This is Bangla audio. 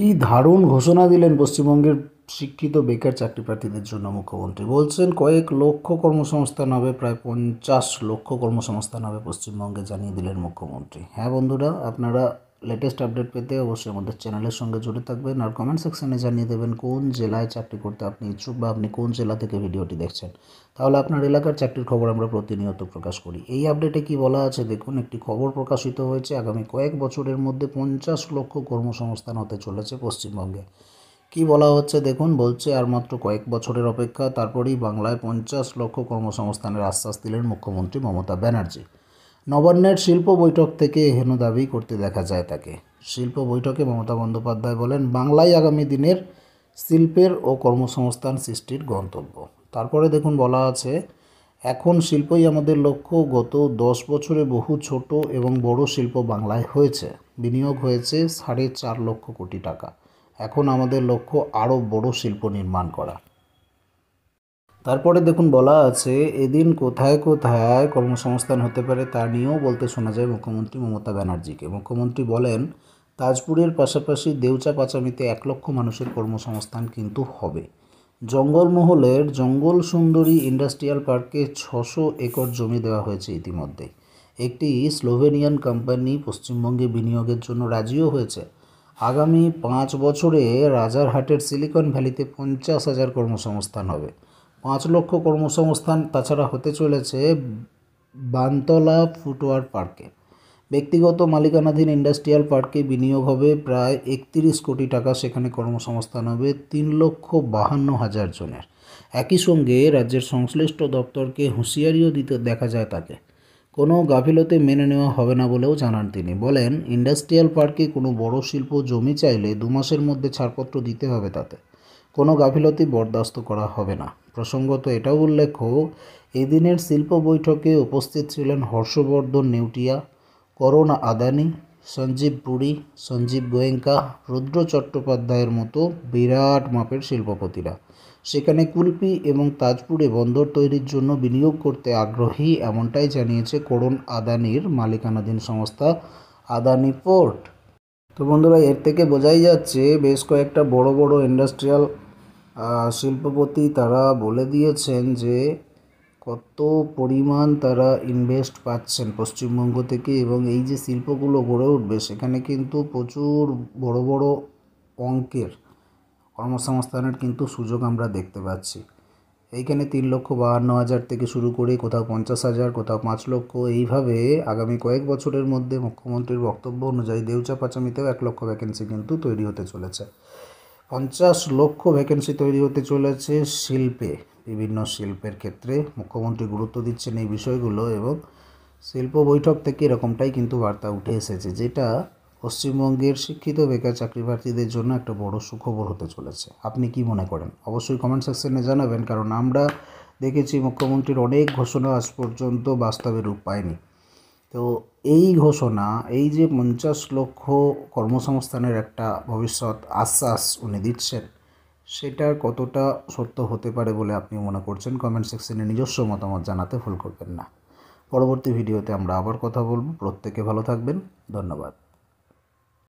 কি দারুণ ঘোষণা দিলেন পশ্চিমবঙ্গের শিক্ষিত বেকার চাকরি প্রার্থীদের জন্য মুখ্যমন্ত্রী বলছেন কয়েক লক্ষ কর্মসংস্থান হবে প্রায় পঞ্চাশ লক্ষ কর্মসংস্থান হবে পশ্চিমবঙ্গে জানিয়ে দিলেন মুখ্যমন্ত্রী হ্যাঁ বন্ধুরা আপনারা লেটেস্ট আপডেট পেতে অবশ্যই আমাদের চ্যানেলের সঙ্গে জুড়ে থাকবেন আর কমেন্ট সেকশানে জানিয়ে দেবেন কোন জেলায় চাকরি করতে আপনি ইচ্ছুক বা আপনি কোন জেলা থেকে ভিডিওটি দেখছেন তাহলে আপনার এলাকার চাকরির খবর আমরা প্রতিনিয়ত প্রকাশ করি এই আপডেটে কি বলা আছে দেখুন একটি খবর প্রকাশিত হয়েছে আগামী কয়েক বছরের মধ্যে পঞ্চাশ লক্ষ কর্মসংস্থান হতে চলেছে পশ্চিমবঙ্গে কি বলা হচ্ছে দেখুন বলছে আর মাত্র কয়েক বছরের অপেক্ষা তারপরেই বাংলায় পঞ্চাশ লক্ষ কর্মসংস্থানের আশ্বাস দিলেন মুখ্যমন্ত্রী মমতা ব্যানার্জি নবান্নের শিল্প বৈঠক থেকে হেন দাবি করতে দেখা যায় তাকে শিল্প বৈঠকে মমতা বন্দ্যোপাধ্যায় বলেন বাংলায় আগামী দিনের শিল্পের ও কর্মসংস্থান সৃষ্টির গন্তব্য তারপরে দেখুন বলা আছে এখন শিল্পই আমাদের লক্ষ্য গত দশ বছরে বহু ছোট এবং বড় শিল্প বাংলায় হয়েছে বিনিয়োগ হয়েছে সাড়ে চার লক্ষ কোটি টাকা এখন আমাদের লক্ষ্য আরও বড় শিল্প নির্মাণ করা তারপরে দেখুন বলা আছে এদিন কোথায় কোথায় কর্মসংস্থান হতে পারে তা নিয়েও বলতে শোনা যায় মুখ্যমন্ত্রী মমতা ব্যানার্জিকে মুখ্যমন্ত্রী বলেন তাজপুরের পাশাপাশি দেউচা পাচামিতে এক লক্ষ মানুষের কর্মসংস্থান কিন্তু হবে জঙ্গলমহলের জঙ্গল সুন্দরী ইন্ডাস্ট্রিয়াল পার্কে ছশো একর জমি দেওয়া হয়েছে ইতিমধ্যে একটি স্লোভেনিয়ান কোম্পানি পশ্চিমবঙ্গে বিনিয়োগের জন্য রাজিও হয়েছে আগামী পাঁচ বছরে রাজারহাটের সিলিকন ভ্যালিতে পঞ্চাশ হাজার কর্মসংস্থান হবে পাঁচ লক্ষ কর্মসংস্থান তাছাড়া হতে চলেছে বানতলা ফুটওয়ার পার্কে ব্যক্তিগত মালিকানাধীন ইন্ডাস্ট্রিয়াল পার্কে বিনিয়োগ হবে প্রায় একত্রিশ কোটি টাকা সেখানে কর্মসংস্থান হবে তিন লক্ষ বাহান্ন হাজার জনের একই সঙ্গে রাজ্যের সংশ্লিষ্ট দপ্তরকে হুঁশিয়ারিও দিতে দেখা যায় তাকে কোনো গাফিলতে মেনে নেওয়া হবে না বলেও জানান তিনি বলেন ইন্ডাস্ট্রিয়াল পার্কে কোনো বড় শিল্প জমি চাইলে দু মাসের মধ্যে ছাড়পত্র দিতে হবে তাতে কোনো গাফিলতি বরদাস্ত করা হবে না প্রসঙ্গত এটাও উল্লেখ্য এদিনের শিল্প বৈঠকে উপস্থিত ছিলেন হর্ষবর্ধন নেউটিয়া করণ আদানি সঞ্জীব পুরী সঞ্জীব গোয়েঙ্কা রুদ্র চট্টোপাধ্যায়ের মতো বিরাট মাপের শিল্পপতিরা সেখানে কুলপি এবং তাজপুরে বন্দর তৈরির জন্য বিনিয়োগ করতে আগ্রহী এমনটাই জানিয়েছে করুণ আদানির মালিকানাধীন সংস্থা আদানি পোর্ট তো বন্ধুরা এর থেকে বোঝাই যাচ্ছে বেশ কয়েকটা বড় বড় ইন্ডাস্ট্রিয়াল শিল্পপতি তারা বলে দিয়েছেন যে কত পরিমাণ তারা ইনভেস্ট পাচ্ছেন পশ্চিমবঙ্গ থেকে এবং এই যে শিল্পগুলো গড়ে উঠবে সেখানে কিন্তু প্রচুর বড় বড় অঙ্কের কর্মসংস্থানের কিন্তু সুযোগ আমরা দেখতে পাচ্ছি এইখানে তিন লক্ষ বাহান্ন হাজার থেকে শুরু করে কোথাও পঞ্চাশ হাজার কোথাও পাঁচ লক্ষ এইভাবে আগামী কয়েক বছরের মধ্যে মুখ্যমন্ত্রীর বক্তব্য অনুযায়ী দেউচা পাচামিতেও এক লক্ষ ভ্যাকেন্সি কিন্তু তৈরি হতে চলেছে পঞ্চাশ লক্ষ ভ্যাকেন্সি তৈরি হতে চলেছে শিল্পে বিভিন্ন শিল্পের ক্ষেত্রে মুখ্যমন্ত্রী গুরুত্ব দিচ্ছেন এই বিষয়গুলো এবং শিল্প বৈঠক থেকে এরকমটাই কিন্তু বার্তা উঠে এসেছে যেটা পশ্চিমবঙ্গের শিক্ষিত বেকার চাকরি প্রার্থীদের জন্য একটা বড় সুখবর হতে চলেছে আপনি কি মনে করেন অবশ্যই কমেন্ট সেকশনে জানাবেন কারণ আমরা দেখেছি মুখ্যমন্ত্রীর অনেক ঘোষণা আজ পর্যন্ত বাস্তবে রূপ পায়নি তো এই ঘোষণা এই যে পঞ্চাশ লক্ষ কর্মসংস্থানের একটা ভবিষ্যৎ আশ্বাস উনি দিচ্ছেন সেটার কতটা সত্য হতে পারে বলে আপনি মনে করছেন কমেন্ট সেকশনে নিজস্ব মতামত জানাতে ভুল করবেন না পরবর্তী ভিডিওতে আমরা আবার কথা বলবো প্রত্যেকে ভালো থাকবেন ধন্যবাদ